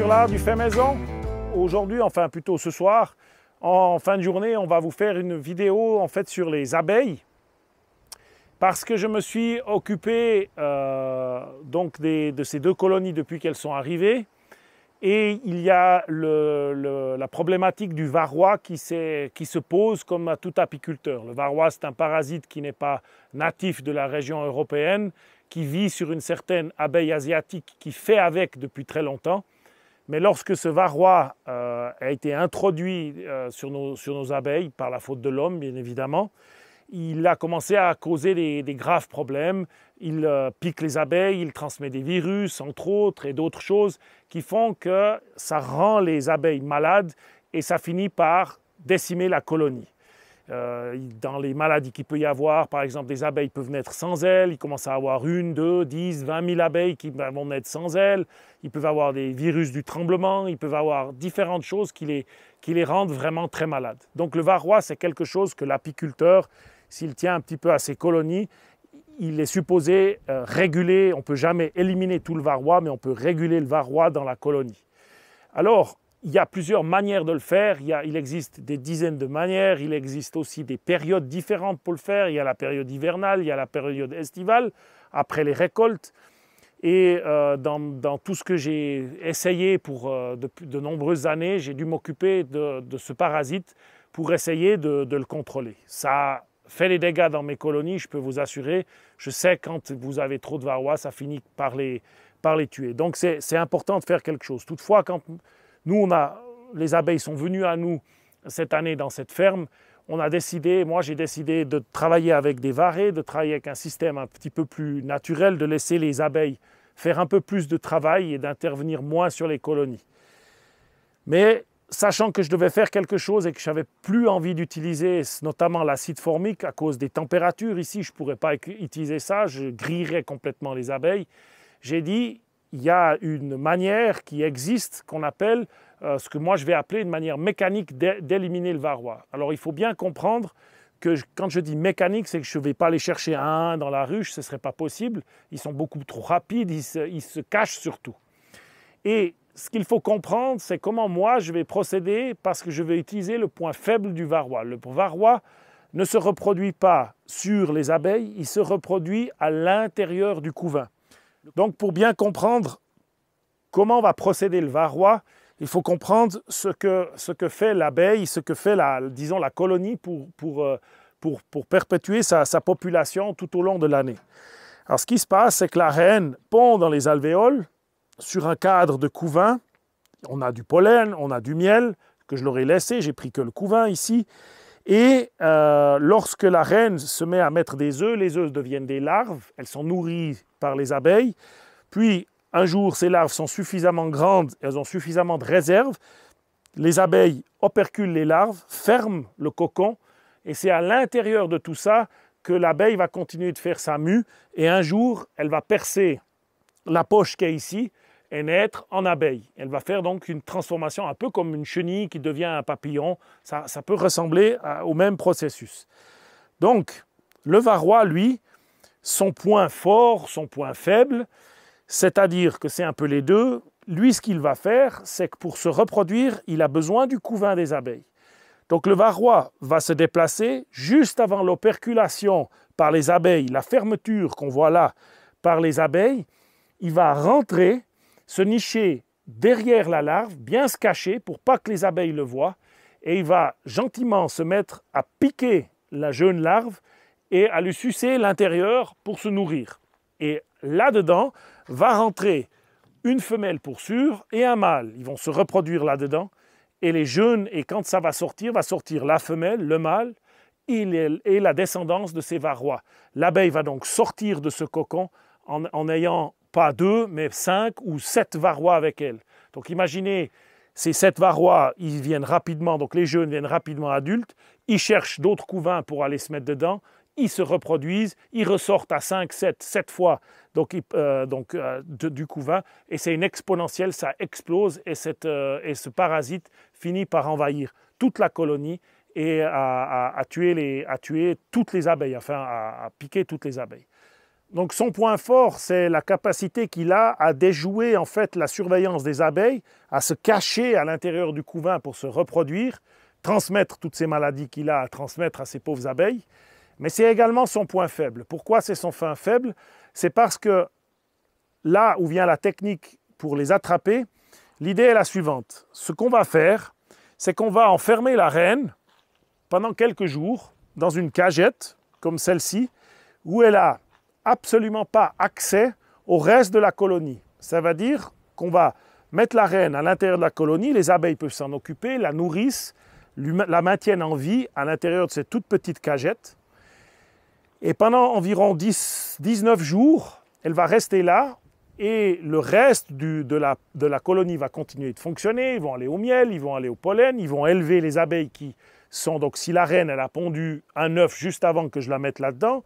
sur l'art du fait maison. Aujourd'hui, enfin plutôt ce soir, en fin de journée, on va vous faire une vidéo en fait sur les abeilles. Parce que je me suis occupé euh, donc de ces deux colonies depuis qu'elles sont arrivées. Et il y a la problématique du varroa qui, qui, se pose comme à tout apiculteur. Le varroa, c'est un parasite qui n'est pas natif de la région européenne, qui vit sur une certaine abeille asiatique qui fait avec depuis très longtemps. Mais lorsque ce varroa euh, a été introduit euh, sur, nos, abeilles, par la faute de l'homme bien évidemment, il a commencé à causer des, graves problèmes. Il euh, pique les abeilles, il transmet des virus, entre autres, et d'autres choses qui font que ça rend les abeilles malades et ça finit par décimer la colonie. Euh, dans les maladies qu'il peut y avoir, par exemple, des abeilles peuvent naître sans ailes. Il commence à avoir une, deux, dix, vingt mille abeilles qui ben, vont naître sans ailes. Ils peuvent avoir des virus du tremblement. Ils peuvent avoir différentes choses qui les, rendent vraiment très malades. Donc le varroa, c'est quelque chose que l'apiculteur, s'il tient un petit peu à ses colonies, il est supposé euh, réguler. On ne peut jamais éliminer tout le varroa, mais on peut réguler le varroa dans la colonie. Alors, il y a plusieurs manières de le faire. Il, il, existe des dizaines de manières. Il existe aussi des périodes différentes pour le faire. Il y a la période hivernale, il y a la période estivale, après les récoltes. Et euh, dans, tout ce que j'ai essayé pour euh, de nombreuses années, j'ai dû m'occuper de, ce parasite pour essayer de, le contrôler. Ça fait des dégâts dans mes colonies, je peux vous assurer. Je sais quand vous avez trop de varroa, ça finit par les, par les tuer. Donc c'est important de faire quelque chose. Toutefois, quand nous, on a, les abeilles sont venues à nous cette année dans cette ferme. On a décidé, moi j'ai décidé de travailler avec des varées, de travailler avec un système un petit peu plus naturel, de laisser les abeilles faire un peu plus de travail et d'intervenir moins sur les colonies. Mais sachant que je devais faire quelque chose et que je n'avais plus envie d'utiliser notamment l'acide formique à cause des températures ici, je ne pourrais pas utiliser ça, je grillerais complètement les abeilles. J'ai dit, il y a une manière qui existe qu'on appelle euh, ce que moi je vais appeler une manière mécanique d'éliminer le varroa. Alors il faut bien comprendre que quand je dis mécanique, c'est que je ne vais pas aller chercher un dans la ruche, ce ne serait pas possible. Ils sont beaucoup trop rapides, ils se, ils se cachent surtout. Et ce qu'il faut comprendre, c'est comment moi je vais procéder parce que je vais utiliser le point faible du varroa. Le varroa ne se reproduit pas sur les abeilles, il se reproduit à l'intérieur du couvain. Donc pour bien comprendre comment va procéder le varroa, il faut comprendre ce que, fait l'abeille, ce que fait la, disons, la colonie pour, euh, perpétuer sa, population tout au long de l'année. Alors ce qui se passe, c'est que la reine pond dans les alvéoles sur un cadre de couvain. On a du pollen, on a du miel que je leur ai laissé, j'ai pris que le couvain ici. Et euh, lorsque la reine se met à mettre des œufs, les œufs deviennent des larves, elles sont nourries par les abeilles. Puis un jour, ces larves sont suffisamment grandes, elles ont suffisamment de réserves. Les abeilles operculent les larves, ferment le cocon, et c'est à l'intérieur de tout ça que l'abeille va continuer de faire sa mue, et un jour, elle va percer la poche qui est ici, et naître en abeille. Elle va faire donc une transformation un peu comme une chenille qui devient un papillon. Ça, peut ressembler au même processus. Donc, le varroa, lui, son point fort, son point faible, c'est-à-dire que c'est un peu les deux, lui, ce qu'il va faire, c'est que pour se reproduire, il a besoin du couvain des abeilles. Donc le varroa va se déplacer juste avant l'operculation par les abeilles, la fermeture qu'on voit là par les abeilles. Il va rentrer se nicher derrière la larve, bien se cacher pour pas que les abeilles le voient, et il va gentiment se mettre à piquer la jeune larve et à lui sucer l'intérieur pour se nourrir. Et là-dedans va rentrer une femelle pour sûr et un mâle. Ils vont se reproduire là-dedans. Et les jeunes, et quand ça va sortir, va sortir la femelle, le mâle et la descendance de ces varrois. L'abeille va donc sortir de ce cocon en, en ayant pas deux, mais cinq ou sept Varois avec elles. Donc imaginez, ces sept Varois, ils viennent rapidement, donc les jeunes viennent rapidement adultes, ils cherchent d'autres couvains pour aller se mettre dedans, ils se reproduisent, ils ressortent à cinq, sept, sept fois donc, euh, donc, euh, du couvain, et c'est une exponentielle, ça explose, euh, et, ce parasite finit par envahir toute la colonie et à, tuer, les, à tuer, toutes les abeilles, enfin à piquer toutes les abeilles. Donc son point fort, c'est la capacité qu'il a à déjouer en fait la surveillance des abeilles, à se cacher à l'intérieur du couvain pour se reproduire, transmettre toutes ces maladies qu'il a à transmettre à ces pauvres abeilles. Mais c'est également son point faible. Pourquoi c'est son point faible C'est parce que là où vient la technique pour les attraper, l'idée est la suivante. Ce qu'on va faire, c'est qu'on va enfermer la reine pendant quelques jours dans une cagette comme celle-ci, où elle a absolument pas accès au reste de la colonie. Ça veut dire qu'on va mettre la reine à l'intérieur de la colonie, les abeilles peuvent s'en occuper, la nourrissent, la maintiennent en vie à l'intérieur de cette toute petite cagette Et pendant environ 19 jours, elle va rester là et le reste de, la, de, la, colonie va continuer de fonctionner. Ils vont aller au miel, ils vont aller au pollen, ils vont élever les abeilles qui sont. Donc, si la reine, elle a pondu un œuf juste avant que je la mette là-dedans,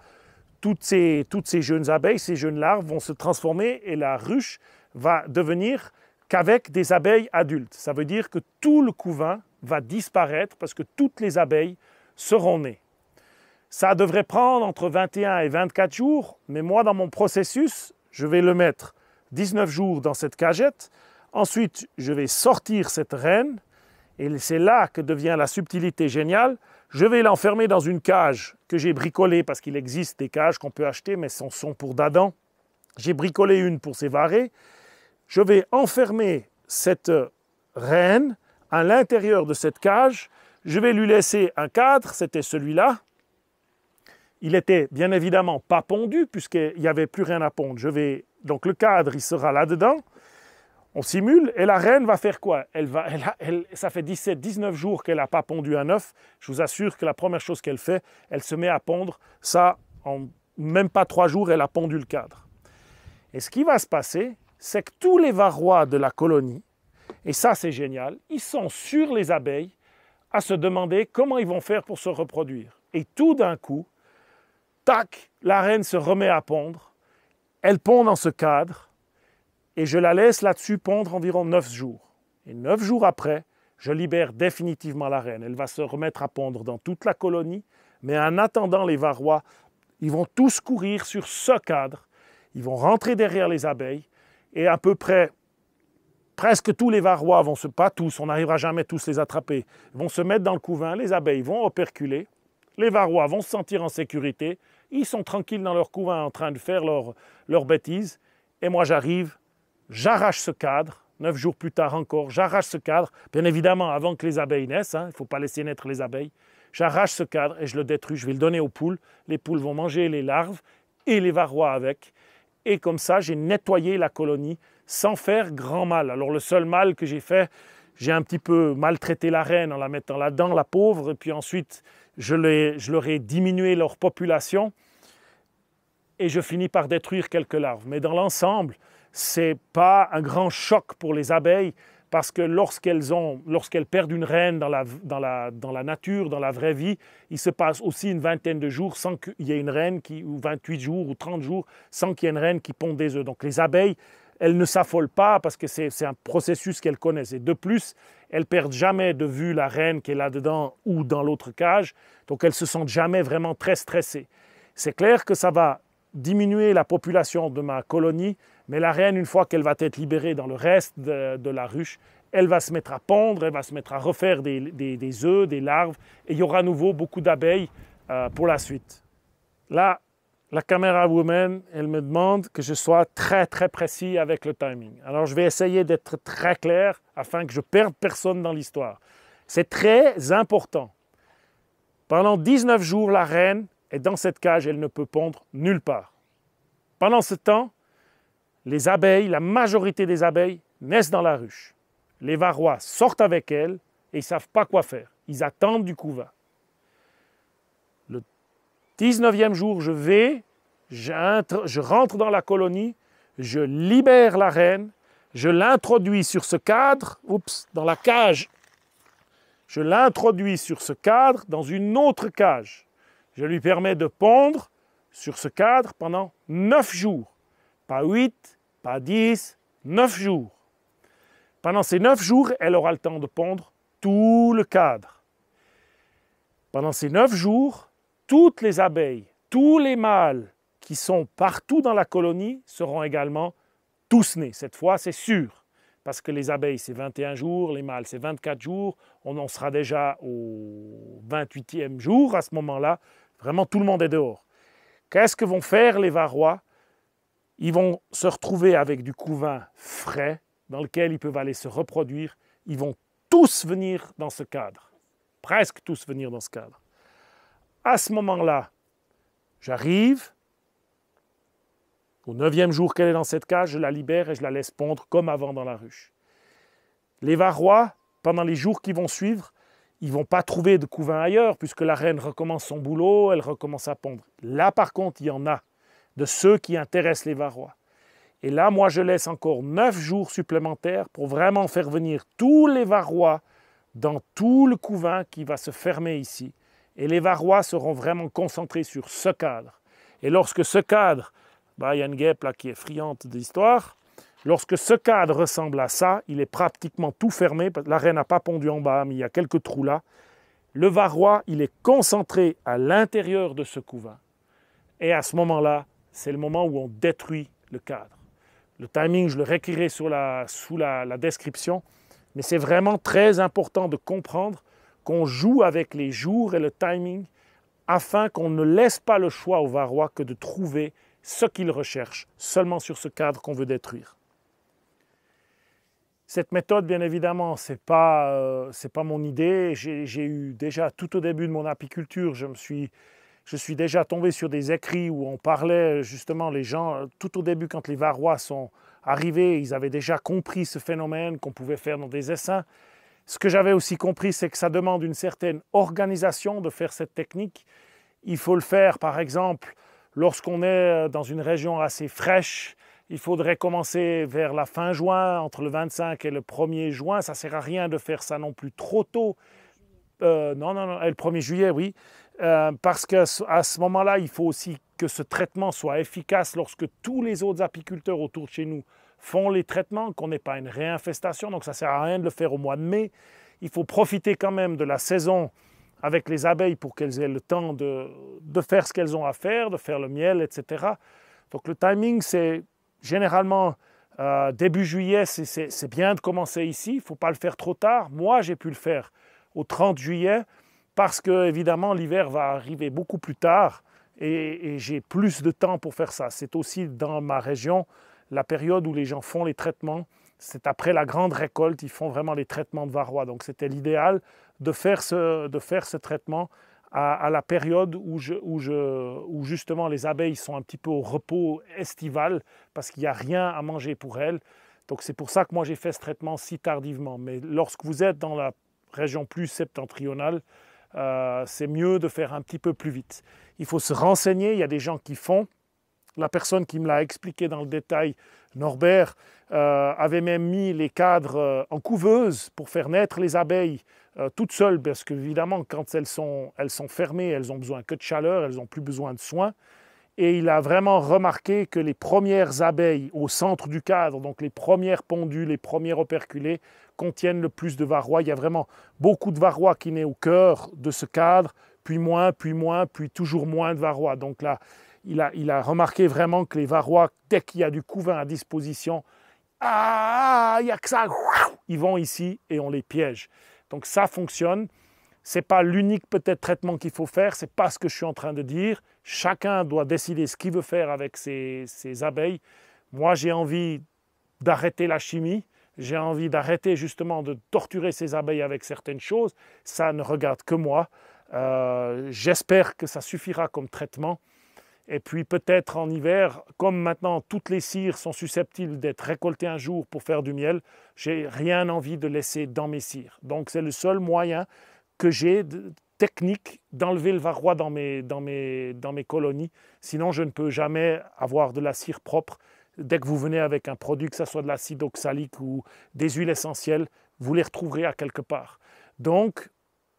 toutes ces, jeunes abeilles, ces jeunes larves vont se transformer et la ruche va devenir qu'avec des abeilles adultes. Ça veut dire que tout le couvain va disparaître parce que toutes les abeilles seront nées. Ça devrait prendre entre 21 et 24 jours, mais moi dans mon processus, je vais le mettre 19 jours dans cette cagette. Ensuite, je vais sortir cette reine, et c'est là que devient la subtilité géniale. Je vais l'enfermer dans une cage que j'ai bricolée parce qu'il existe des cages qu'on peut acheter, mais ce sont pour d'Adam. J'ai bricolé une pour varées. Je vais enfermer cette euh, reine à l'intérieur de cette cage. Je vais lui laisser un cadre, c'était celui-là. Il était bien évidemment pas pondu puisqu'il n'y avait plus rien à pondre. Je vais donc le cadre, il sera là-dedans. On simule et la reine va faire quoi elle va, Ça fait 17-19 jours qu'elle n'a pas pondu un œuf. Je vous assure que la première chose qu'elle fait, elle se met à pondre. Ça, en même pas trois jours, elle a pondu le cadre. Et ce qui va se passer, c'est que tous les varrois de la colonie, et ça c'est génial, ils sont sur les abeilles à se demander comment ils vont faire pour se reproduire. Et tout d'un coup, tac, la reine se remet à pondre. Elle pond dans ce cadre et je la laisse là-dessus pondre environ 9 jours. Et 9 jours après, je libère définitivement la reine. Elle va se remettre à pondre dans toute la colonie, mais en attendant, les Varrois, ils vont tous courir sur ce cadre, ils vont rentrer derrière les abeilles, et à peu près, presque tous les Varrois vont se, pas tous, on n'arrivera jamais tous les attraper, vont se mettre dans le couvain, les abeilles vont operculer, les Varrois vont se sentir en sécurité, ils sont tranquilles dans leur couvain en train de faire leurs leur bêtise, et moi j'arrive j'arrache ce cadre, neuf jours plus tard encore, j'arrache ce cadre, bien évidemment avant que les abeilles naissent, hein, il ne faut pas laisser naître les abeilles, j'arrache ce cadre et je le détruis, je vais le donner aux poules, les poules vont manger les larves et les varroas avec, et comme ça j'ai nettoyé la colonie sans faire grand mal. Alors le seul mal que j'ai fait, j'ai un petit peu maltraité la reine en la mettant là-dedans, la pauvre, et puis ensuite je leur ai diminué leur population, et je finis par détruire quelques larves. Mais dans l'ensemble, ce n'est pas un grand choc pour les abeilles parce que lorsqu'elles lorsqu'elles perdent une reine dans la, dans, la, dans la, nature, dans la vraie vie, il se passe aussi une vingtaine de jours sans qu'il y ait une reine qui, ou 28 jours ou 30 jours sans qu'il y ait une reine qui pond des œufs. Donc les abeilles, elles ne s'affolent pas parce que c'est un processus qu'elles connaissent. Et de plus, elles perdent jamais de vue la reine qui est là-dedans ou dans l'autre cage, donc elles se sentent jamais vraiment très stressées. C'est clair que ça va diminuer la population de ma colonie, mais la reine, une fois qu'elle va être libérée dans le reste de, la ruche, elle va se mettre à pondre, elle va se mettre à refaire des, des, des œufs, des larves, et il y aura à nouveau beaucoup d'abeilles euh, pour la suite. Là, la caméra woman, elle me demande que je sois très très précis avec le timing. Alors je vais essayer d'être très clair afin que je perde personne dans l'histoire. C'est très important. Pendant 19 jours, la reine et dans cette cage, elle ne peut pondre nulle part. Pendant ce temps, les abeilles, la majorité des abeilles, naissent dans la ruche. Les varrois sortent avec elles et ils ne savent pas quoi faire. Ils attendent du couvain. Le 19e jour, je vais, je rentre dans la colonie, je libère la reine, je l'introduis sur ce cadre, oups, dans la cage. Je l'introduis sur ce cadre, dans une autre cage. Je lui permets de pondre sur ce cadre pendant 9 jours. Pas 8, pas 10, 9 jours. Pendant ces 9 jours, elle aura le temps de pondre tout le cadre. Pendant ces 9 jours, toutes les abeilles, tous les mâles qui sont partout dans la colonie seront également tous nés. Cette fois, c'est sûr, parce que les abeilles, c'est 21 jours, les mâles, c'est 24 jours. On en sera déjà au 28e jour à ce moment-là. Vraiment, tout le monde est dehors. Qu'est-ce que vont faire les Varrois Ils vont se retrouver avec du couvain frais dans lequel ils peuvent aller se reproduire. Ils vont tous venir dans ce cadre, presque tous venir dans ce cadre. À ce moment-là, j'arrive. Au neuvième jour qu'elle est dans cette cage, je la libère et je la laisse pondre comme avant dans la ruche. Les Varrois, pendant les jours qui vont suivre, ils vont pas trouver de couvain ailleurs, puisque la reine recommence son boulot, elle recommence à pondre. Là, par contre, il y en a de ceux qui intéressent les Varois. Et là, moi, je laisse encore neuf jours supplémentaires pour vraiment faire venir tous les Varois dans tout le couvain qui va se fermer ici. Et les Varois seront vraiment concentrés sur ce cadre. Et lorsque ce cadre, bah, il y a une guêpe là qui est friande d'histoire, Lorsque ce cadre ressemble à ça, il est pratiquement tout fermé. L'arène n'a pas pondu en bas, mais il y a quelques trous là. Le Varrois il est concentré à l'intérieur de ce couvain. Et à ce moment-là, c'est le moment où on détruit le cadre. Le timing, je le réécrirai sous la, description. Mais c'est vraiment très important de comprendre qu'on joue avec les jours et le timing afin qu'on ne laisse pas le choix au Varrois que de trouver ce qu'il recherche seulement sur ce cadre qu'on veut détruire. Cette méthode, bien évidemment, ce n'est euh, pas, mon idée. J'ai eu déjà, tout au début de mon apiculture, je suis je suis déjà tombé sur des écrits où on parlait justement les gens, euh, tout au début quand les Varrois sont arrivés, ils avaient déjà compris ce phénomène qu'on pouvait faire dans des essaims. Ce que j'avais aussi compris, c'est que ça demande une certaine organisation de faire cette technique. Il faut le faire, par exemple, lorsqu'on est euh, dans une région assez fraîche, il faudrait commencer vers la fin juin, entre le 25 et le 1er juin. Ça ne sert à rien de faire ça non plus trop tôt. Euh, non, non, non, le 1er juillet, oui. Euh, parce parce qu'à ce moment-là, il faut aussi que ce traitement soit efficace lorsque tous les autres apiculteurs autour de chez nous font les traitements, qu'on n'ait pas une réinfestation. Donc ça ne sert à rien de le faire au mois de mai. Il faut profiter quand même de la saison avec les abeilles pour qu'elles aient le temps de, de faire ce qu'elles ont à faire, de faire le miel, etc. Donc le timing, c'est généralement, euh, début juillet, c'est bien de commencer ici. Il ne faut pas le faire trop tard. Moi, j'ai pu le faire au 30 juillet parce que, évidemment, l'hiver va arriver beaucoup plus tard et, j'ai plus de temps pour faire ça. C'est aussi dans ma région la période où les gens font les traitements. C'est après la grande récolte, ils font vraiment les traitements de varroa. Donc, c'était l'idéal de, de faire ce traitement à, la période où, justement les abeilles sont un petit peu au repos estival parce qu'il n'y a rien à manger pour elles. Donc c'est pour ça que moi j'ai fait ce traitement si tardivement. Mais lorsque vous êtes dans la région plus septentrionale, euh, c'est mieux de faire un petit peu plus vite. Il faut se renseigner, il y a des gens qui font. La personne qui me l'a expliqué dans le détail, Norbert, euh, avait même mis les cadres euh, en couveuse pour faire naître les abeilles euh, toutes seules, parce qu'évidemment, quand elles sont, fermées, elles ont besoin que de chaleur, elles n'ont plus besoin de soins. Et il a vraiment remarqué que les premières abeilles au centre du cadre, donc les premières pondues, les premières operculées, contiennent le plus de varroa. Il y a vraiment beaucoup de varroa qui naît au cœur de ce cadre, puis moins, puis moins, puis toujours moins de varroa. Donc là, il a, remarqué vraiment que les varroa, dès qu'il y a du couvain à disposition, ah, il n'y a que ça, ils vont ici et on les piège. Donc ça fonctionne. Ce n'est pas l'unique peut-être traitement qu'il faut faire, c'est pas ce que je suis en train de dire. Chacun doit décider ce qu'il veut faire avec ses, abeilles. Moi, j'ai envie d'arrêter la chimie, j'ai envie d'arrêter justement de torturer ces abeilles avec certaines choses. Ça ne regarde que moi. Euh, j'espère que ça suffira comme traitement. Et puis peut-être en hiver, comme maintenant toutes les cires sont susceptibles d'être récoltées un jour pour faire du miel, j'ai rien envie de laisser dans mes cires. Donc c'est le seul moyen que j'ai technique d'enlever le varroa dans mes, dans mes colonies. Sinon, je ne peux jamais avoir de la cire propre. Dès que vous venez avec un produit, que ce soit de l'acide oxalique ou des huiles essentielles, vous les retrouverez à quelque part. Donc,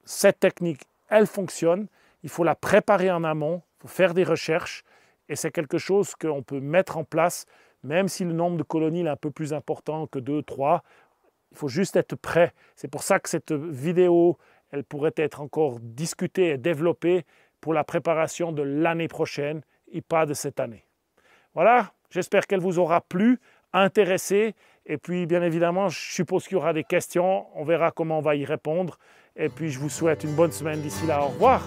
cette technique, elle fonctionne. Il faut la préparer en amont, faire des recherches et c'est quelque chose qu'on peut mettre en place, même si le nombre de colonies est un peu plus important que 2, 3. Il faut juste être prêt. C'est pour ça que cette vidéo, elle pourrait être encore discutée et développée pour la préparation de l'année prochaine et pas de cette année. Voilà, j'espère qu'elle vous aura plu, intéressé. Et puis, bien évidemment, je suppose qu'il y aura des questions. On verra comment on va y répondre. Et puis, je vous souhaite une bonne semaine d'ici là. Au revoir.